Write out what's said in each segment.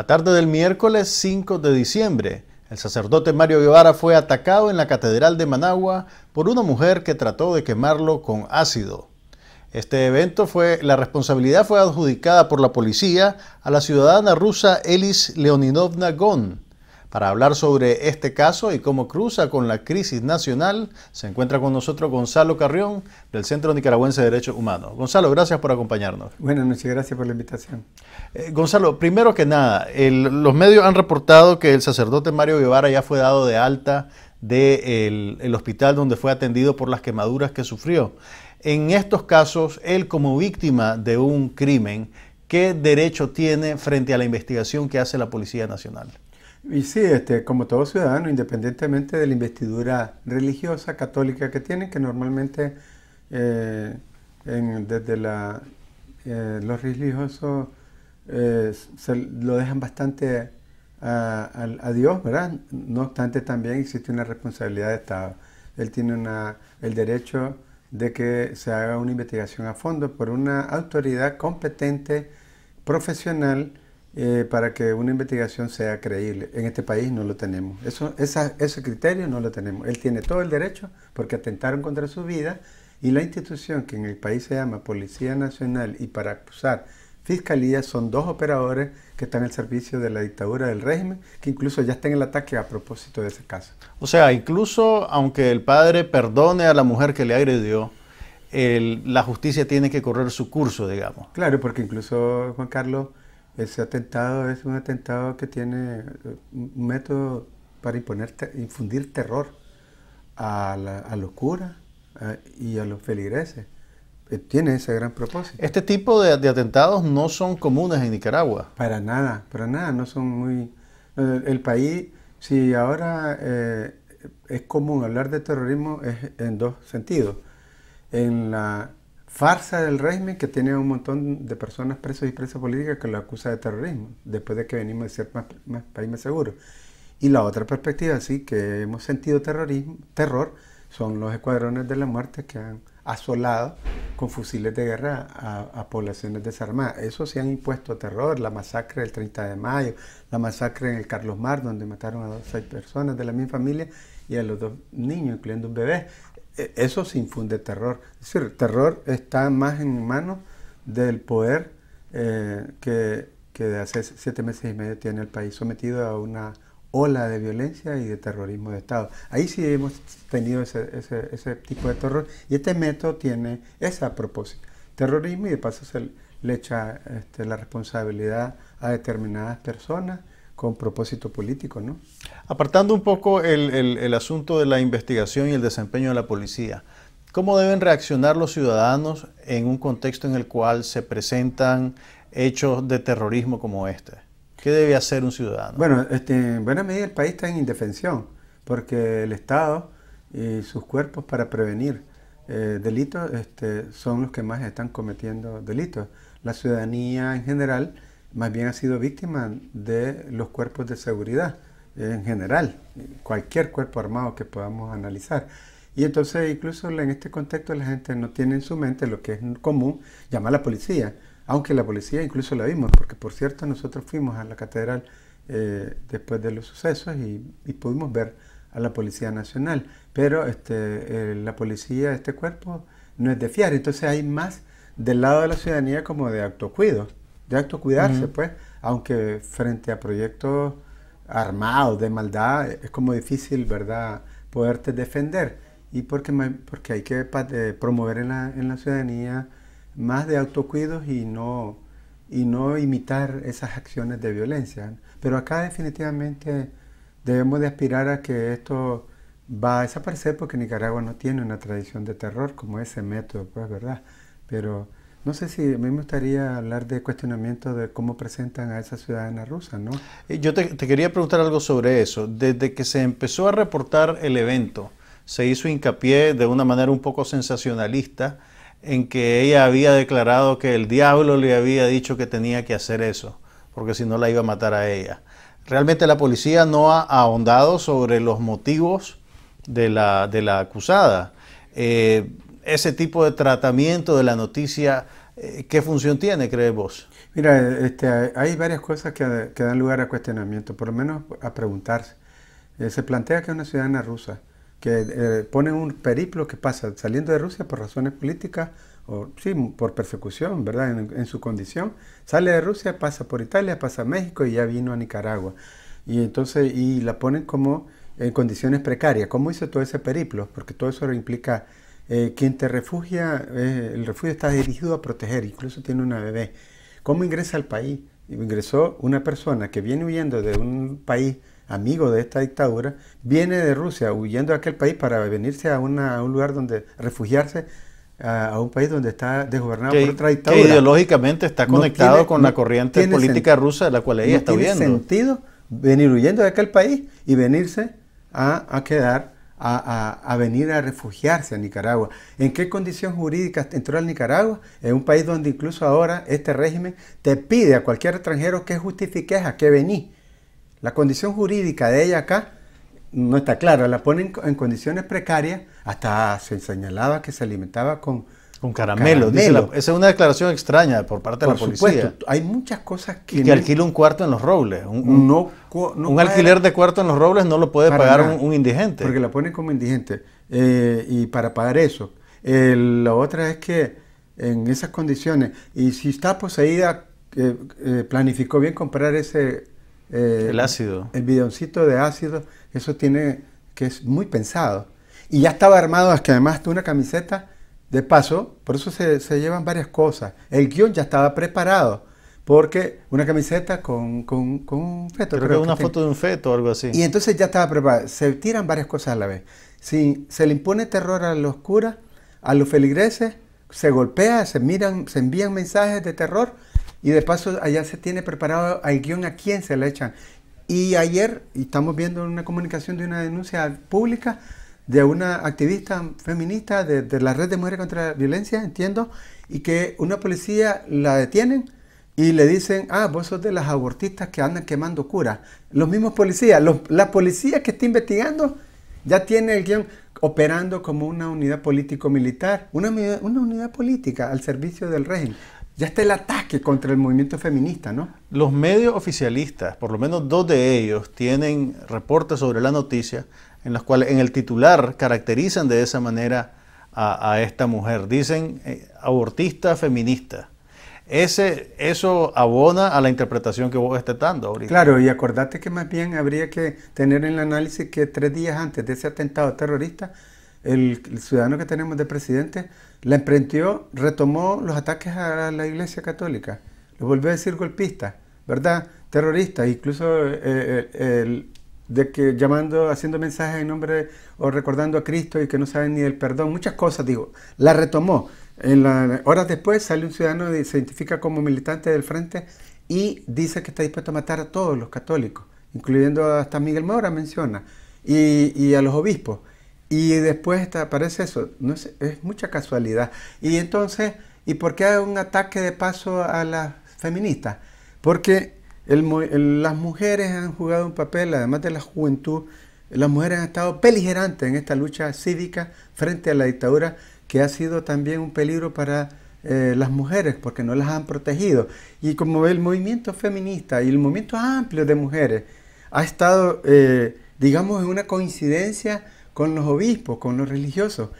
La tarde del miércoles 5 de diciembre, el sacerdote Mario Guevara fue atacado en la Catedral de Managua por una mujer que trató de quemarlo con ácido. Este evento fue, la responsabilidad fue adjudicada por la policía a la ciudadana rusa Elis Leoninovna Gon, para hablar sobre este caso y cómo cruza con la crisis nacional, se encuentra con nosotros Gonzalo Carrión del Centro Nicaragüense de Derechos Humanos. Gonzalo, gracias por acompañarnos. Buenas noches, gracias por la invitación. Eh, Gonzalo, primero que nada, los medios han reportado que el sacerdote Mario Guevara ya fue dado de alta del hospital donde fue atendido por las quemaduras que sufrió. En estos casos, él como víctima de un crimen, ¿qué derecho tiene frente a la investigación que hace la Policía Nacional? Y sí, este, como todo ciudadano, independientemente de la investidura religiosa católica que tienen, que normalmente eh, desde eh, los religiosos eh, lo dejan bastante a, a, Dios, ¿verdad? No obstante, también existe una responsabilidad de Estado. Él tiene una, el derecho de que se haga una investigación a fondo por una autoridad competente, profesional, eh, para que una investigación sea creíble. En este país no lo tenemos. Eso, esa, ese criterio no lo tenemos. Él tiene todo el derecho porque atentaron contra su vida y la institución que en el país se llama Policía Nacional y para acusar Fiscalía son dos operadores que están al servicio de la dictadura del régimen, que incluso ya está en el ataque a propósito de ese caso. O sea, incluso aunque el padre perdone a la mujer que le agredió, la justicia tiene que correr su curso, digamos. Claro, porque incluso Juan Carlos ese atentado es un atentado que tiene eh, un método para imponer, infundir terror a, la, a los curas y a los feligreses. Eh, tiene ese gran propósito. Este tipo de, de, atentados no son comunes en Nicaragua. Para nada, para nada, no son muy... El, país, si ahora eh, es común hablar de terrorismo, es en dos sentidos. En la farsa del régimen que tiene un montón de personas presas y presas políticas que lo acusa de terrorismo, después de que venimos de ser más, país más seguro. Y la otra perspectiva, sí, que hemos sentido terrorismo, terror, son los escuadrones de la muerte que han asolado con fusiles de guerra a, poblaciones desarmadas. Eso sí han impuesto terror, la masacre del 30 de mayo, la masacre en el Carlos Mar, donde mataron a dos, seis personas de la misma familia y a los dos niños, incluyendo un bebé. E, eso se infunde terror. Es decir, terror está más en manos del poder eh, que, que, de hace siete meses y medio tiene el país sometido a una ola de violencia y de terrorismo de Estado. Ahí sí hemos tenido ese, ese, tipo de terror y este método tiene esa propósito, terrorismo y de paso se le echa este, la responsabilidad a determinadas personas con propósito político, ¿no? Apartando un poco el, asunto de la investigación y el desempeño de la policía, ¿cómo deben reaccionar los ciudadanos en un contexto en el cual se presentan hechos de terrorismo como este? ¿Qué debe hacer un ciudadano? Bueno, este, en buena medida el país está en indefensión, porque el Estado y sus cuerpos para prevenir eh, delitos este, son los que más están cometiendo delitos. La ciudadanía en general más bien ha sido víctima de los cuerpos de seguridad eh, en general, cualquier cuerpo armado que podamos analizar. Y entonces incluso en este contexto la gente no tiene en su mente lo que es común, llamar a la policía, aunque la policía incluso la vimos, porque por cierto nosotros fuimos a la catedral eh, después de los sucesos y, pudimos ver a la Policía Nacional, pero este, eh, la policía, este cuerpo, no es de fiar, entonces hay más del lado de la ciudadanía como de autocuido de autocuidarse, pues, aunque frente a proyectos armados de maldad es como difícil, ¿verdad?, poderte defender. Y porque, hay que eh, promover en la, ciudadanía más de autocuidos y no, y no imitar esas acciones de violencia. Pero acá definitivamente debemos de aspirar a que esto va a desaparecer porque Nicaragua no tiene una tradición de terror como ese método, pues, ¿verdad? Pero no sé si a mí me gustaría hablar de cuestionamiento de cómo presentan a esa ciudadana rusa, ¿no? Eh, yo te, quería preguntar algo sobre eso. Desde que se empezó a reportar el evento, se hizo hincapié de una manera un poco sensacionalista en que ella había declarado que el diablo le había dicho que tenía que hacer eso, porque si no la iba a matar a ella. Realmente la policía no ha ahondado sobre los motivos de la, de la acusada. Eh, ese tipo de tratamiento de la noticia, eh, ¿qué función tiene, crees vos? Mira, este, hay varias cosas que, dan lugar a cuestionamiento, por lo menos a preguntarse. Eh, se plantea que una ciudadana rusa, que eh, pone un periplo que pasa saliendo de Rusia por razones políticas o sí, por persecución, ¿verdad? En, en, su condición, sale de Rusia, pasa por Italia, pasa a México y ya vino a Nicaragua. Y entonces, y la ponen como en condiciones precarias. ¿Cómo hizo todo ese periplo? Porque todo eso implica eh, quien te refugia, eh, el refugio está dirigido a proteger, incluso tiene una bebé. ¿Cómo ingresa al país? Ingresó una persona que viene huyendo de un país amigo de esta dictadura, viene de Rusia huyendo de aquel país para venirse a, un lugar donde refugiarse a, un país donde está desgobernado por otra dictadura. Que ideológicamente está conectado con la corriente política rusa de la cual ella está huyendo. tiene sentido venir huyendo de aquel país y venirse a, a quedar a, venir a refugiarse a Nicaragua. ¿En qué condición jurídica entró a Nicaragua? Es un país donde incluso ahora este régimen te pide a cualquier extranjero que justifique a qué venís. La condición jurídica de ella acá no está clara, la ponen en condiciones precarias, hasta se señalaba que se alimentaba con, con caramelo. esa es una declaración extraña por parte de la policía. hay muchas cosas que. Y que alquila un cuarto en los robles. Un, alquiler de cuarto en los robles no lo puede pagar un, indigente. Porque la ponen como indigente. Eh, y para pagar eso. la otra es que en esas condiciones, y si está poseída, eh, eh, planificó bien comprar ese. el ácido. El bidoncito de ácido, eso tiene que es muy pensado. Y ya estaba armado, es que además tuvo una camiseta de paso, por eso se, llevan varias cosas. El guión ya estaba preparado, porque una camiseta con, un feto. Creo, una foto de un feto o algo así. Y entonces ya estaba preparado. Se tiran varias cosas a la vez. Si se le impone terror a los curas, a los feligreses, se golpea, se miran, se envían mensajes de terror y de paso allá se tiene preparado al guión a quién se le echan. Y ayer estamos viendo una comunicación de una denuncia pública de una activista feminista de, la red de mujeres contra la violencia, entiendo, y que una policía la detienen y le dicen, ah, vos sos de las abortistas que andan quemando curas. Los mismos policías, la policía que está investigando ya tiene el guión operando como una unidad político-militar, una, una unidad política al servicio del régimen. Ya está el ataque contra el movimiento feminista, ¿no? Los medios oficialistas, por lo menos dos de ellos, tienen reportes sobre la noticia en las cuales en el titular caracterizan de esa manera a, esta mujer. Dicen eh, abortista feminista. Ese, eso abona a la interpretación que vos estás dando ahorita. Claro, y acordate que más bien habría que tener en el análisis que tres días antes de ese atentado terrorista, el, ciudadano que tenemos de presidente la emprendió, retomó los ataques a la Iglesia Católica, lo volvió a decir golpista, ¿verdad? Terrorista, incluso eh, eh, el, de que llamando, haciendo mensajes en nombre o recordando a Cristo y que no saben ni el perdón, muchas cosas, digo, la retomó. En las horas después sale un ciudadano y se identifica como militante del frente y dice que está dispuesto a matar a todos los católicos, incluyendo hasta Miguel Mora menciona, y, a los obispos. Y después aparece eso, no es, es mucha casualidad. Y entonces, ¿y por qué hay un ataque de paso a las feministas? Porque las mujeres han jugado un papel, además de la juventud, las mujeres han estado peligerantes en esta lucha cívica frente a la dictadura, que ha sido también un peligro para eh, las mujeres, porque no las han protegido. Y como el movimiento feminista y el movimiento amplio de mujeres ha estado, eh, digamos, en una coincidencia con los obispos, con los religiosos,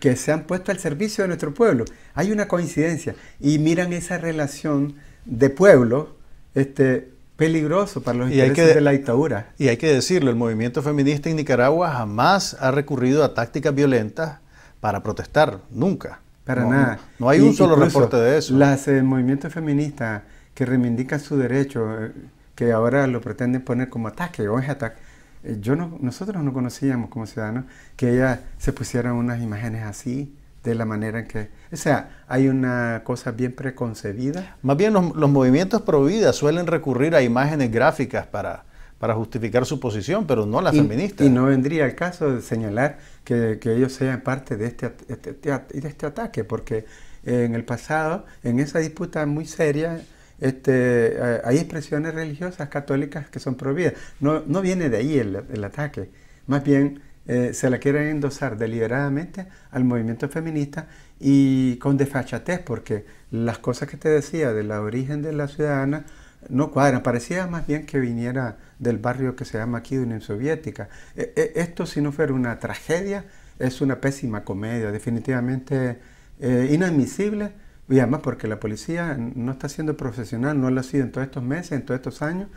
que se han puesto al servicio de nuestro pueblo. Hay una coincidencia. Y miran esa relación de pueblo este, peligroso para los intereses de la dictadura. Y hay que decirlo, el movimiento feminista en Nicaragua jamás ha recurrido a tácticas violentas para protestar, nunca. Para nada. No hay un solo reporte de eso. Las, el eh, movimiento feminista que reivindican su derecho, eh, que ahora lo pretenden poner como ataque o es ataque, eh, yo no, nosotros no conocíamos como ciudadanos que ella se pusieran unas imágenes así, de la manera en que... O sea, hay una cosa bien preconcebida. Más bien los, movimientos prohibidas suelen recurrir a imágenes gráficas para, para justificar su posición, pero no las y, Y no vendría el caso de señalar que, ellos sean parte de este, este, este de este ataque, porque eh, en el pasado, en esa disputa muy seria, este, eh, hay expresiones religiosas católicas que son prohibidas. No, no viene de ahí el, el ataque. Más bien eh, se la quieren endosar deliberadamente al movimiento feminista y con desfachatez, porque las cosas que te decía del origen de la ciudadana no cuadran, parecía más bien que viniera del barrio que se llama aquí de Unión Soviética. E, e, esto si no fuera una tragedia, es una pésima comedia, definitivamente eh, inadmisible, y además porque la policía no está siendo profesional, no lo ha sido en todos estos meses, en todos estos años,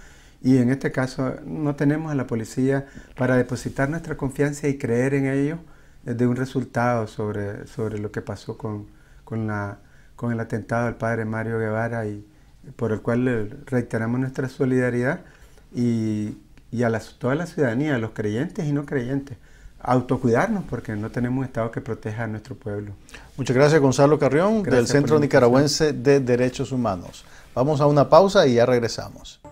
y en este caso no tenemos a la policía para depositar nuestra confianza y creer en ellos eh, de un resultado sobre, sobre lo que pasó con, con, la, con el atentado del padre Mario Guevara y por el cual reiteramos nuestra solidaridad y, a toda la ciudadanía, a los creyentes y no creyentes, autocuidarnos porque no tenemos un Estado que proteja a nuestro pueblo. Muchas gracias Gonzalo Carrión del Centro Nicaragüense de Derechos Humanos. Vamos a una pausa y ya regresamos.